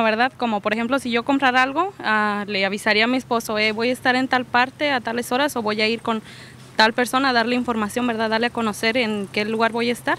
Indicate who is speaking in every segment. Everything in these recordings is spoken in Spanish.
Speaker 1: ¿verdad? Como por ejemplo, si yo comprara algo, ah, le avisaría a mi esposo, eh, voy a estar en tal parte a tales horas o voy a ir con tal persona a darle información, ¿verdad? Darle a conocer en qué lugar voy a estar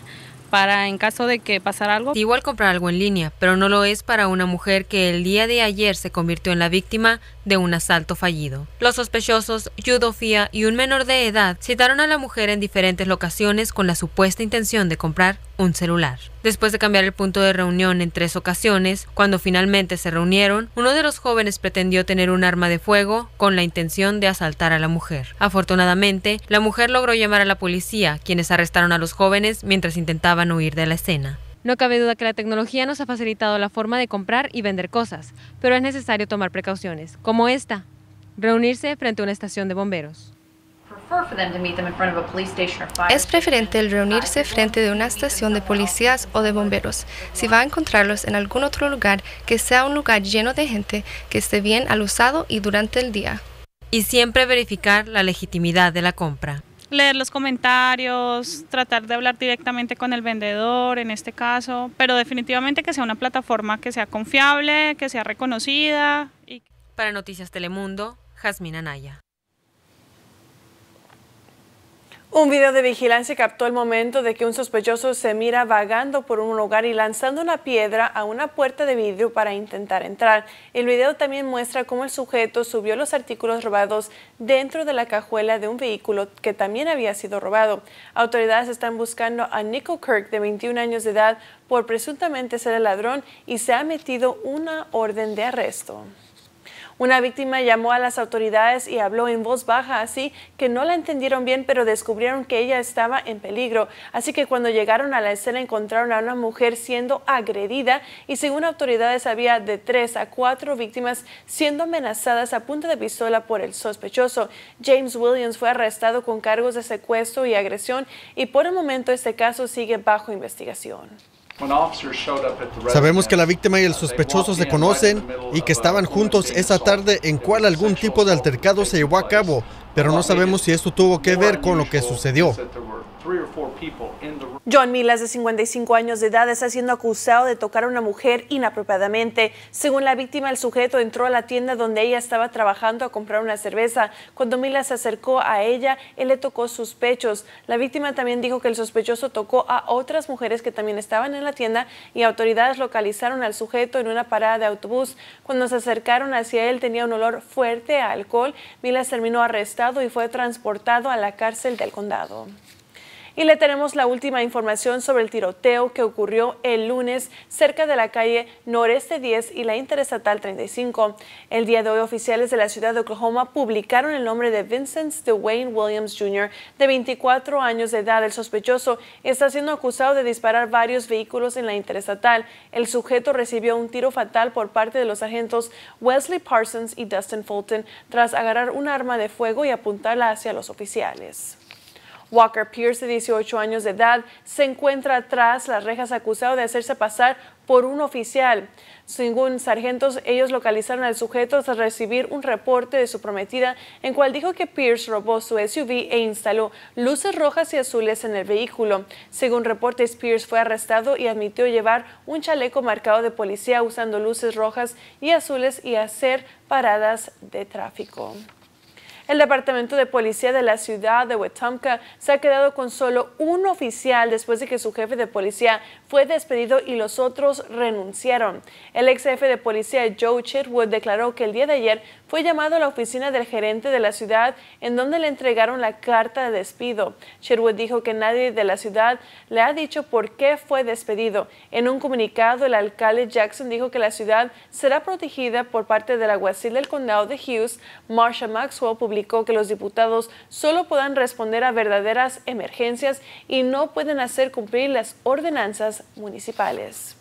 Speaker 1: para en caso de que pasara algo. Igual comprar algo en línea, pero no lo es para una mujer que el día de ayer se convirtió en la víctima de un asalto fallido. Los sospechosos, Yudofía y un menor de edad, citaron a la mujer en diferentes locaciones con la supuesta intención de comprar un celular. Después de cambiar el punto de reunión en tres ocasiones, cuando finalmente se reunieron, uno de los jóvenes pretendió tener un arma de fuego con la intención de asaltar a la mujer. Afortunadamente, la mujer logró llamar a la policía, quienes arrestaron a los jóvenes mientras intentaban huir de la escena. No cabe duda que la tecnología nos ha facilitado la forma de comprar y vender cosas, pero es necesario tomar precauciones, como esta, reunirse frente a una estación de bomberos. Es preferente el reunirse frente de una estación de policías o de bomberos. Si va a encontrarlos en algún otro lugar, que sea un lugar lleno de gente, que esté bien al y durante el día. Y siempre verificar la legitimidad de la compra
Speaker 2: leer los comentarios, tratar de hablar directamente con el vendedor en este caso, pero definitivamente que sea una plataforma que sea confiable, que sea reconocida.
Speaker 1: Y... Para Noticias Telemundo, Jasmina Naya.
Speaker 2: Un video de vigilancia captó el momento de que un sospechoso se mira vagando por un lugar y lanzando una piedra a una puerta de vidrio para intentar entrar. El video también muestra cómo el sujeto subió los artículos robados dentro de la cajuela de un vehículo que también había sido robado. Autoridades están buscando a Nico Kirk, de 21 años de edad, por presuntamente ser el ladrón y se ha metido una orden de arresto. Una víctima llamó a las autoridades y habló en voz baja, así que no la entendieron bien, pero descubrieron que ella estaba en peligro. Así que cuando llegaron a la escena encontraron a una mujer siendo agredida y según autoridades había de tres a cuatro víctimas siendo amenazadas a punta de pistola por el sospechoso. James Williams fue arrestado con cargos de secuestro y agresión y por el momento este caso sigue bajo investigación. Sabemos que
Speaker 1: la víctima y el sospechoso se conocen y que estaban juntos esa tarde en cual algún tipo de altercado se llevó a cabo pero no sabemos si esto tuvo que ver con lo que sucedió.
Speaker 2: John Milas, de 55 años de edad, está siendo acusado de tocar a una mujer inapropiadamente. Según la víctima, el sujeto entró a la tienda donde ella estaba trabajando a comprar una cerveza. Cuando Milas se acercó a ella, él le tocó sus pechos. La víctima también dijo que el sospechoso tocó a otras mujeres que también estaban en la tienda y autoridades localizaron al sujeto en una parada de autobús. Cuando se acercaron hacia él, tenía un olor fuerte a alcohol. Milas terminó arrestado y fue transportado a la cárcel del condado. Y le tenemos la última información sobre el tiroteo que ocurrió el lunes cerca de la calle Noreste 10 y la Interestatal 35. El día de hoy, oficiales de la ciudad de Oklahoma publicaron el nombre de Vincent Dwayne Williams Jr., de 24 años de edad. El sospechoso está siendo acusado de disparar varios vehículos en la Interestatal. El sujeto recibió un tiro fatal por parte de los agentes Wesley Parsons y Dustin Fulton tras agarrar un arma de fuego y apuntarla hacia los oficiales. Walker Pierce, de 18 años de edad, se encuentra tras las rejas acusado de hacerse pasar por un oficial. Según sargentos, ellos localizaron al sujeto tras recibir un reporte de su prometida en cual dijo que Pierce robó su SUV e instaló luces rojas y azules en el vehículo. Según reportes, Pierce fue arrestado y admitió llevar un chaleco marcado de policía usando luces rojas y azules y hacer paradas de tráfico. El Departamento de Policía de la ciudad de Wetumpka se ha quedado con solo un oficial después de que su jefe de policía fue despedido y los otros renunciaron. El ex jefe de policía Joe Chitwood declaró que el día de ayer fue llamado a la oficina del gerente de la ciudad en donde le entregaron la carta de despido. Sherwood dijo que nadie de la ciudad le ha dicho por qué fue despedido. En un comunicado, el alcalde Jackson dijo que la ciudad será protegida por parte del alguacil del condado de Hughes. Marsha Maxwell publicó que los diputados solo puedan responder a verdaderas emergencias y no pueden hacer cumplir las ordenanzas municipales.